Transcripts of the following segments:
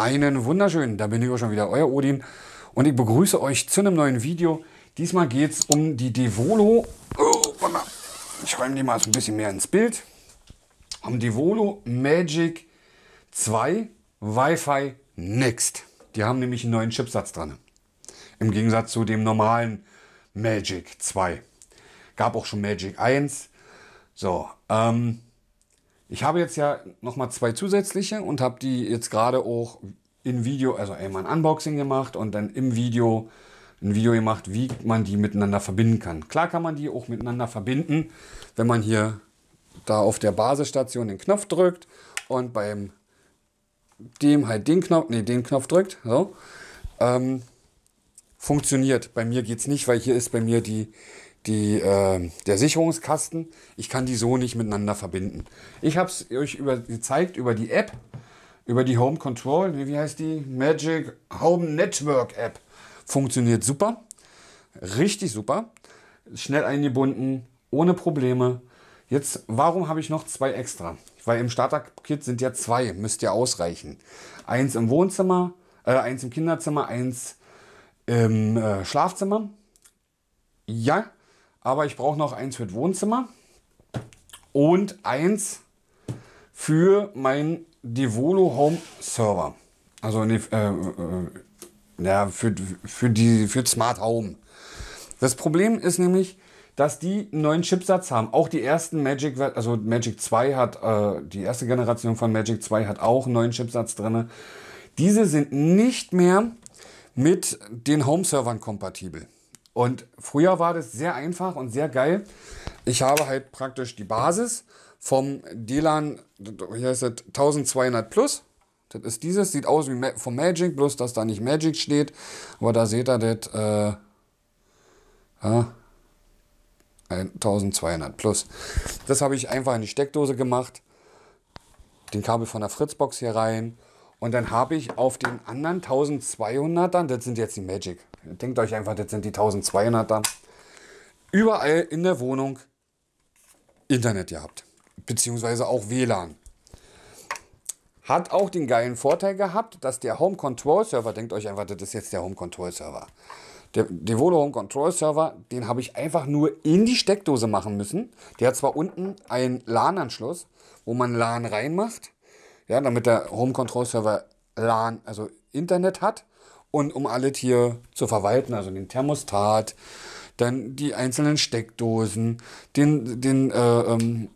Einen wunderschönen, da bin ich auch schon wieder, euer Odin und ich begrüße euch zu einem neuen Video. Diesmal geht es um die Devolo. Oh, warte mal. Ich räume die mal ein bisschen mehr ins Bild. Um Devolo Magic 2 Wi-Fi Next. Die haben nämlich einen neuen Chipsatz dran. Im Gegensatz zu dem normalen Magic 2. Gab auch schon Magic 1. So, ähm, ich habe jetzt ja nochmal zwei zusätzliche und habe die jetzt gerade auch in Video, also einmal ein Unboxing gemacht und dann im Video ein Video gemacht, wie man die miteinander verbinden kann. Klar kann man die auch miteinander verbinden, wenn man hier da auf der Basisstation den Knopf drückt und beim dem halt den Knopf, nee, den Knopf drückt, so, ähm, funktioniert. Bei mir geht es nicht, weil hier ist bei mir die die, äh, der Sicherungskasten, ich kann die so nicht miteinander verbinden. Ich habe es euch über, gezeigt über die App, über die Home Control, wie heißt die? Magic Home Network App. Funktioniert super, richtig super, schnell eingebunden, ohne Probleme. Jetzt, warum habe ich noch zwei extra? Weil im Starter-Kit sind ja zwei, müsst ihr ausreichen. Eins im Wohnzimmer, äh, eins im Kinderzimmer, eins im äh, Schlafzimmer. Ja, aber ich brauche noch eins für das Wohnzimmer und eins für meinen Devolo Home Server. Also ne, äh, äh, ja, für, für, die, für Smart Home. Das Problem ist nämlich, dass die einen neuen Chipsatz haben. Auch die ersten Magic, also Magic 2 hat, äh, die erste Generation von Magic 2 hat auch einen neuen Chipsatz drin. Diese sind nicht mehr mit den Home-Servern kompatibel. Und früher war das sehr einfach und sehr geil. Ich habe halt praktisch die Basis vom DLAN, hier ist es 1200 plus. Das ist dieses, sieht aus wie vom Magic, bloß dass da nicht Magic steht. Aber da seht ihr das, äh, ja, 1200 plus. Das habe ich einfach in die Steckdose gemacht. Den Kabel von der Fritzbox hier rein. Und dann habe ich auf den anderen 1200ern, das sind jetzt die Magic. Denkt euch einfach, das sind die 1200ern. Überall in der Wohnung Internet gehabt. Beziehungsweise auch WLAN. Hat auch den geilen Vorteil gehabt, dass der Home Control Server, denkt euch einfach, das ist jetzt der Home Control Server. Der Devolo Home Control Server, den habe ich einfach nur in die Steckdose machen müssen. Der hat zwar unten einen LAN-Anschluss, wo man LAN reinmacht ja, damit der Home Control Server LAN, also Internet hat und um alle Tiere zu verwalten, also den Thermostat, dann die einzelnen Steckdosen, den, den, äh, ähm,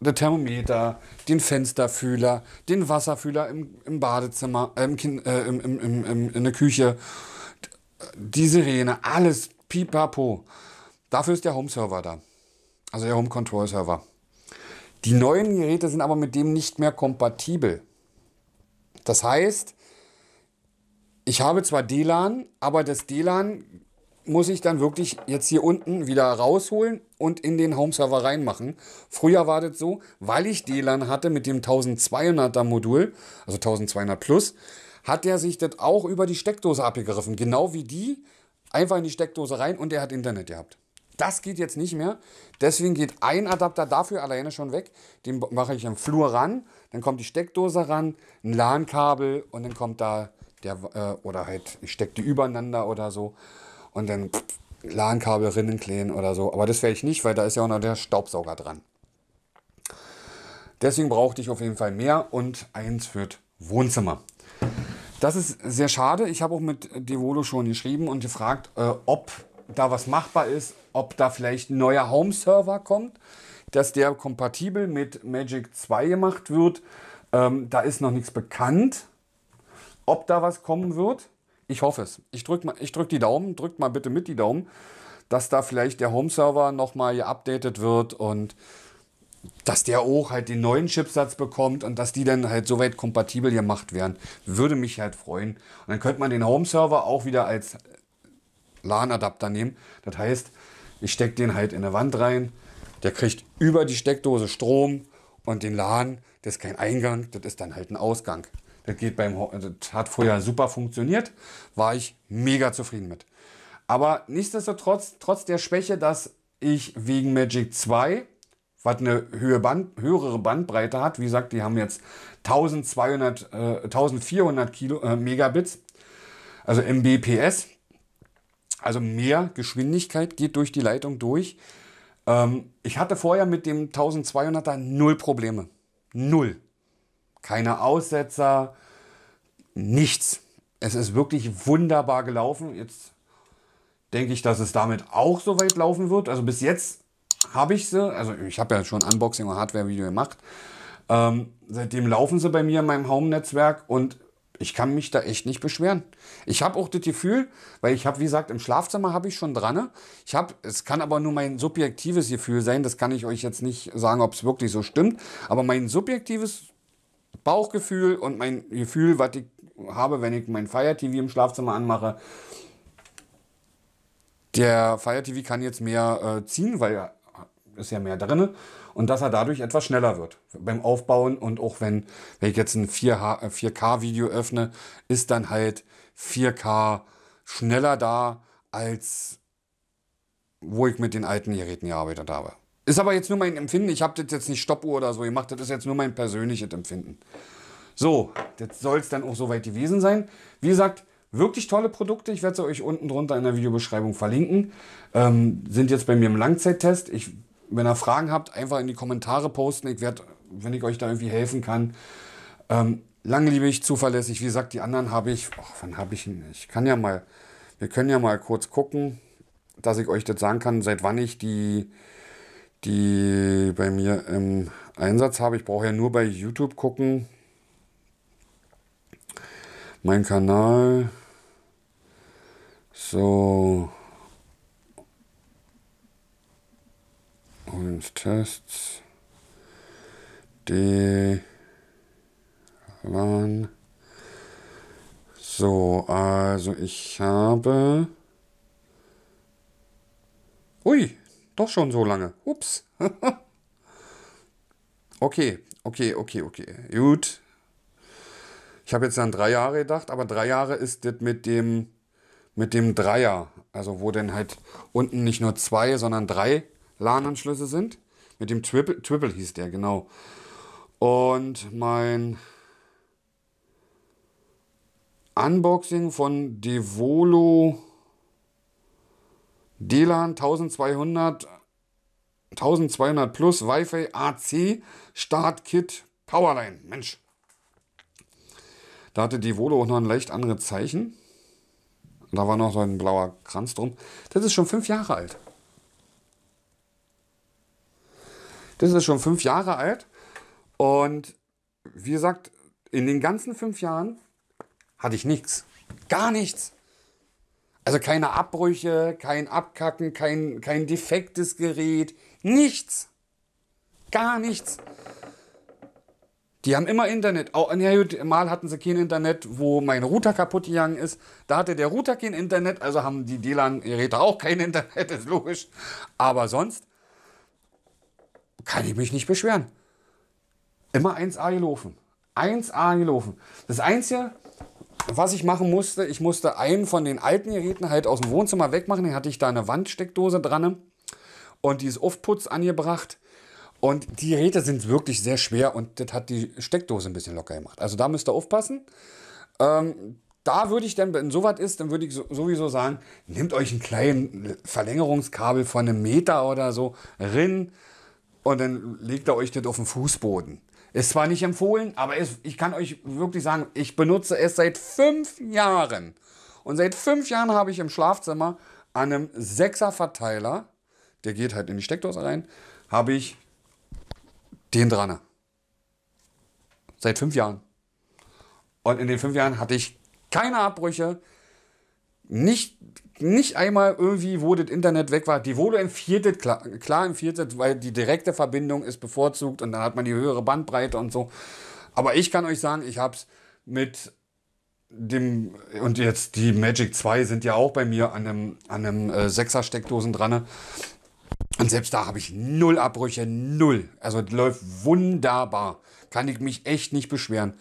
der Thermometer, den Fensterfühler, den Wasserfühler im, im Badezimmer, äh, im, äh, im, im, im, im, in der Küche, die Sirene, alles pipapo. Dafür ist der Home-Server da. Also der Home-Control-Server. Die neuen Geräte sind aber mit dem nicht mehr kompatibel. Das heißt, ich habe zwar DLAN, aber das DLAN muss ich dann wirklich jetzt hier unten wieder rausholen und in den Home-Server reinmachen. Früher war das so, weil ich DLAN hatte mit dem 1200er Modul, also 1200 Plus, hat er sich das auch über die Steckdose abgegriffen. Genau wie die, einfach in die Steckdose rein und er hat Internet gehabt. Das geht jetzt nicht mehr. Deswegen geht ein Adapter dafür alleine schon weg. Den mache ich im Flur ran, dann kommt die Steckdose ran, ein LAN-Kabel und dann kommt da der, äh, oder halt, ich stecke die übereinander oder so und dann LAN-Kabel rinnenkleen oder so. Aber das werde ich nicht, weil da ist ja auch noch der Staubsauger dran. Deswegen brauchte ich auf jeden Fall mehr und eins für Wohnzimmer. Das ist sehr schade. Ich habe auch mit Devolo schon geschrieben und gefragt, äh, ob da was machbar ist, ob da vielleicht ein neuer Home-Server kommt, dass der kompatibel mit Magic 2 gemacht wird. Ähm, da ist noch nichts bekannt, ob da was kommen wird. Ich hoffe es. Ich drücke drück die Daumen, drückt mal bitte mit die Daumen, dass da vielleicht der Home-Server nochmal geupdatet wird und dass der auch halt den neuen Chipsatz bekommt und dass die dann halt soweit kompatibel gemacht werden. Würde mich halt freuen. Und dann könnte man den Home-Server auch wieder als LAN-Adapter nehmen. Das heißt, ich stecke den halt in eine Wand rein. Der kriegt über die Steckdose Strom und den Laden. Das ist kein Eingang, das ist dann halt ein Ausgang. Das, geht beim, also das hat vorher super funktioniert, war ich mega zufrieden mit. Aber nichtsdestotrotz, trotz der Schwäche, dass ich wegen Magic 2, was eine höhere Bandbreite hat, wie gesagt, die haben jetzt 1200, äh, 1400 Kilo, äh, Megabits, also MBPS, also mehr Geschwindigkeit geht durch die Leitung durch. Ähm, ich hatte vorher mit dem 1200er null Probleme. Null. Keine Aussetzer, nichts. Es ist wirklich wunderbar gelaufen. Jetzt denke ich, dass es damit auch so weit laufen wird. Also bis jetzt habe ich sie. Also ich habe ja schon Unboxing und Hardware-Video gemacht. Ähm, seitdem laufen sie bei mir in meinem Home-Netzwerk und ich kann mich da echt nicht beschweren. Ich habe auch das Gefühl, weil ich habe, wie gesagt, im Schlafzimmer habe ich schon dran. Ne? Ich habe, es kann aber nur mein subjektives Gefühl sein. Das kann ich euch jetzt nicht sagen, ob es wirklich so stimmt. Aber mein subjektives Bauchgefühl und mein Gefühl, was ich habe, wenn ich mein Fire TV im Schlafzimmer anmache, der Fire TV kann jetzt mehr äh, ziehen, weil äh, ist ja mehr drin und dass er dadurch etwas schneller wird beim Aufbauen. Und auch wenn, wenn ich jetzt ein 4K-Video äh, öffne, ist dann halt 4K schneller da, als wo ich mit den alten Geräten gearbeitet habe. Ist aber jetzt nur mein Empfinden. Ich habe das jetzt nicht Stoppuhr oder so gemacht. Das ist jetzt nur mein persönliches Empfinden. So, das soll es dann auch soweit gewesen sein. Wie gesagt, wirklich tolle Produkte. Ich werde sie euch unten drunter in der Videobeschreibung verlinken. Ähm, sind jetzt bei mir im Langzeittest. Ich wenn ihr Fragen habt, einfach in die Kommentare posten. Ich werde, wenn ich euch da irgendwie helfen kann. Ähm, langlebig, zuverlässig. Wie gesagt, die anderen habe ich. Och, wann habe ich ihn? Ich kann ja mal. Wir können ja mal kurz gucken, dass ich euch das sagen kann, seit wann ich die, die bei mir im Einsatz habe. Ich brauche ja nur bei YouTube gucken. Mein Kanal. So. Tests Die waren. So, also ich habe. Ui, doch schon so lange. Ups. okay, okay, okay, okay. Gut. Ich habe jetzt an drei Jahre gedacht, aber drei Jahre ist das mit dem, mit dem Dreier. Also wo denn halt unten nicht nur zwei, sondern drei LAN-Anschlüsse sind. Mit dem Triple, Triple hieß der, genau. Und mein Unboxing von Devolo DLAN 1200 1200 plus Wi-Fi AC Start Kit Powerline. Mensch. Da hatte Devolo auch noch ein leicht anderes Zeichen. Da war noch so ein blauer Kranz drum. Das ist schon fünf Jahre alt. Das ist schon fünf Jahre alt. Und wie gesagt, in den ganzen fünf Jahren hatte ich nichts. Gar nichts. Also keine Abbrüche, kein Abkacken, kein, kein defektes Gerät. Nichts. Gar nichts. Die haben immer Internet. Auch, ja, gut, mal hatten sie kein Internet, wo mein Router kaputt gegangen ist. Da hatte der Router kein Internet, also haben die DLAN-Geräte auch kein Internet, ist logisch. Aber sonst, kann ich mich nicht beschweren. Immer 1A gelaufen. 1A gelaufen. Das Einzige, was ich machen musste, ich musste einen von den alten Geräten halt aus dem Wohnzimmer wegmachen. Den hatte ich da eine Wandsteckdose dran. Und die ist Aufputz angebracht. Und die Geräte sind wirklich sehr schwer und das hat die Steckdose ein bisschen locker gemacht. Also da müsst ihr aufpassen. Ähm, da würde ich dann, wenn sowas ist, dann würde ich sowieso sagen, nehmt euch einen kleinen Verlängerungskabel von einem Meter oder so, rin, und dann legt er euch das auf den Fußboden. Ist zwar nicht empfohlen, aber ist, ich kann euch wirklich sagen, ich benutze es seit fünf Jahren. Und seit fünf Jahren habe ich im Schlafzimmer an einem 6 Verteiler, der geht halt in die Steckdose rein, habe ich den dran. Seit fünf Jahren. Und in den fünf Jahren hatte ich keine Abbrüche, nicht, nicht einmal irgendwie, wo das Internet weg war, die wurde im Viertel, klar, klar im Viertel, weil die direkte Verbindung ist bevorzugt und dann hat man die höhere Bandbreite und so. Aber ich kann euch sagen, ich habe es mit dem, und jetzt die Magic 2 sind ja auch bei mir an einem, an einem äh, 6er Steckdosen dran. Ne? Und selbst da habe ich null Abbrüche, null. Also läuft wunderbar. Kann ich mich echt nicht beschweren.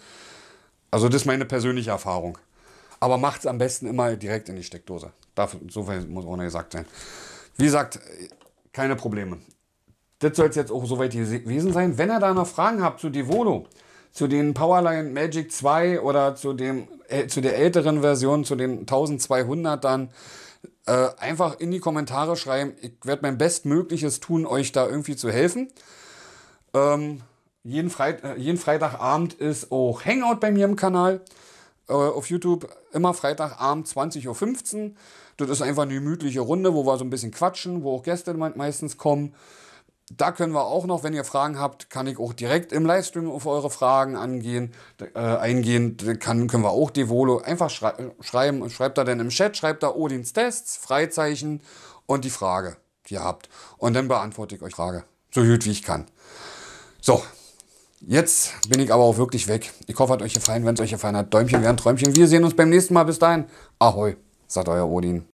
Also das ist meine persönliche Erfahrung. Aber macht es am besten immer direkt in die Steckdose. Dafür, so muss auch noch gesagt sein. Wie gesagt, keine Probleme. Das soll es jetzt auch soweit gewesen sein. Wenn ihr da noch Fragen habt zu Divolo, zu den Powerline Magic 2 oder zu, dem, äh, zu der älteren Version, zu den 1200 dann, äh, einfach in die Kommentare schreiben. Ich werde mein Bestmögliches tun, euch da irgendwie zu helfen. Ähm, jeden, Freit äh, jeden Freitagabend ist auch Hangout bei mir im Kanal äh, auf YouTube immer Freitagabend 20.15 Uhr. Das ist einfach eine gemütliche Runde, wo wir so ein bisschen quatschen, wo auch Gäste meistens kommen. Da können wir auch noch, wenn ihr Fragen habt, kann ich auch direkt im Livestream auf eure Fragen angehen, äh, eingehen. Kann, können wir auch Devolo einfach schrei schreiben. Schreibt da dann im Chat, schreibt da Odins Tests, Freizeichen und die Frage, die ihr habt. Und dann beantworte ich euch Frage, so gut wie ich kann. So, Jetzt bin ich aber auch wirklich weg. Ich hoffe, hat euch gefallen. Wenn es euch gefallen hat, Däumchen wären Träumchen. Wir sehen uns beim nächsten Mal. Bis dahin. Ahoi, sagt euer Odin.